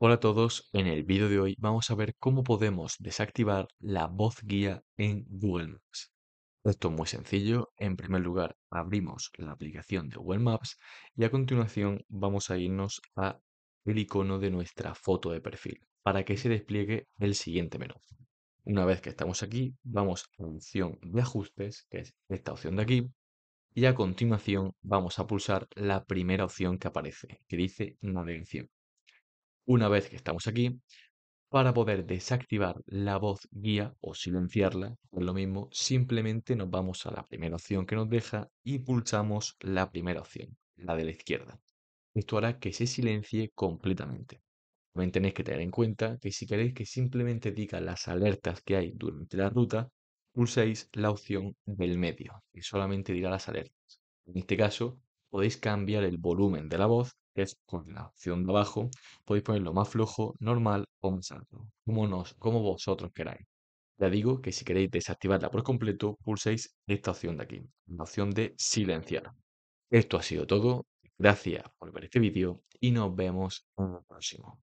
Hola a todos, en el vídeo de hoy vamos a ver cómo podemos desactivar la voz guía en Google Maps. Esto es muy sencillo, en primer lugar abrimos la aplicación de Google Maps y a continuación vamos a irnos al icono de nuestra foto de perfil para que se despliegue el siguiente menú. Una vez que estamos aquí, vamos a la opción de ajustes, que es esta opción de aquí, y a continuación vamos a pulsar la primera opción que aparece, que dice navegación una vez que estamos aquí, para poder desactivar la voz guía o silenciarla, es pues lo mismo, simplemente nos vamos a la primera opción que nos deja y pulsamos la primera opción, la de la izquierda. Esto hará que se silencie completamente. También tenéis que tener en cuenta que si queréis que simplemente diga las alertas que hay durante la ruta, pulséis la opción del medio, y solamente diga las alertas. En este caso, podéis cambiar el volumen de la voz, que es con la opción de abajo, podéis ponerlo más flojo, normal o más alto, como, como vosotros queráis. Ya digo que si queréis desactivarla por completo, pulséis esta opción de aquí, la opción de silenciar. Esto ha sido todo, gracias por ver este vídeo y nos vemos en el próximo.